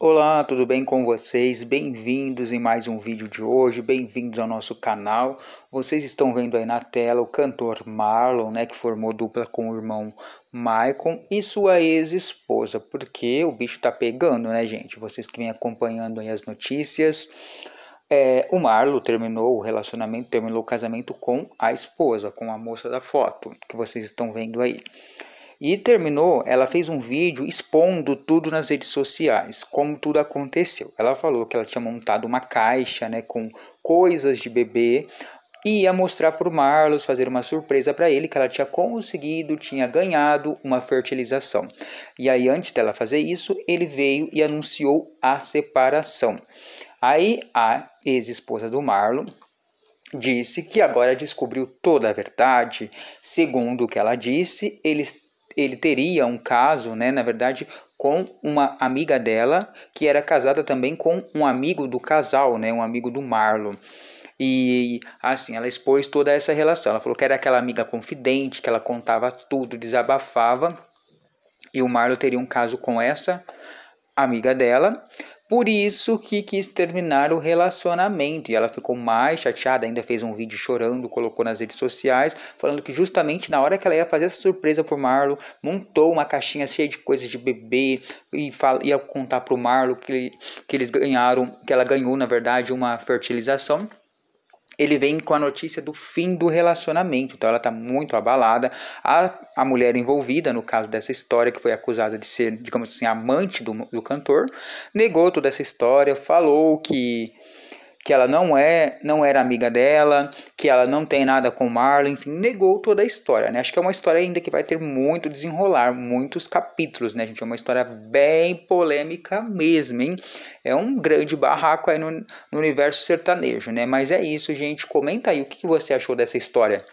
Olá, tudo bem com vocês? Bem-vindos em mais um vídeo de hoje, bem-vindos ao nosso canal. Vocês estão vendo aí na tela o cantor Marlon, né, que formou dupla com o irmão Maicon e sua ex-esposa, porque o bicho tá pegando, né, gente? Vocês que vêm acompanhando aí as notícias, é, o Marlon terminou o relacionamento, terminou o casamento com a esposa, com a moça da foto que vocês estão vendo aí. E terminou, ela fez um vídeo expondo tudo nas redes sociais, como tudo aconteceu. Ela falou que ela tinha montado uma caixa, né, com coisas de bebê, e ia mostrar para o Marlos, fazer uma surpresa para ele que ela tinha conseguido, tinha ganhado uma fertilização. E aí, antes dela fazer isso, ele veio e anunciou a separação. Aí, a ex-esposa do Marlon disse que agora descobriu toda a verdade. Segundo o que ela disse, eles ele teria um caso, né, na verdade, com uma amiga dela, que era casada também com um amigo do casal, né, um amigo do Marlon. E assim, ela expôs toda essa relação. Ela falou que era aquela amiga confidente, que ela contava tudo, desabafava. E o Marlon teria um caso com essa amiga dela. Por isso que quis terminar o relacionamento e ela ficou mais chateada, ainda fez um vídeo chorando, colocou nas redes sociais, falando que justamente na hora que ela ia fazer essa surpresa pro Marlon, montou uma caixinha cheia de coisas de bebê e ia contar pro Marlon que, que eles ganharam, que ela ganhou na verdade uma fertilização ele vem com a notícia do fim do relacionamento. Então ela está muito abalada. A, a mulher envolvida, no caso dessa história, que foi acusada de ser, digamos assim, amante do, do cantor, negou toda essa história, falou que que ela não é, não era amiga dela, que ela não tem nada com Marlon, enfim, negou toda a história, né? Acho que é uma história ainda que vai ter muito desenrolar, muitos capítulos, né, gente? É uma história bem polêmica mesmo, hein? É um grande barraco aí no, no universo sertanejo, né? Mas é isso, gente. Comenta aí o que você achou dessa história.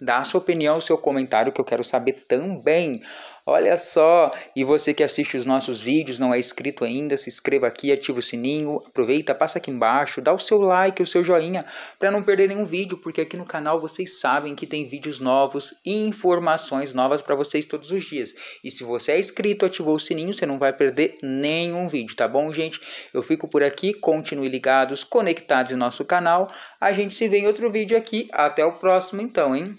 Dá a sua opinião, o seu comentário, que eu quero saber também. Olha só! E você que assiste os nossos vídeos, não é inscrito ainda, se inscreva aqui, ativa o sininho, aproveita, passa aqui embaixo, dá o seu like, o seu joinha, para não perder nenhum vídeo, porque aqui no canal vocês sabem que tem vídeos novos e informações novas para vocês todos os dias. E se você é inscrito, ativou o sininho, você não vai perder nenhum vídeo, tá bom, gente? Eu fico por aqui, continue ligados, conectados em nosso canal. A gente se vê em outro vídeo aqui. Até o próximo então, hein?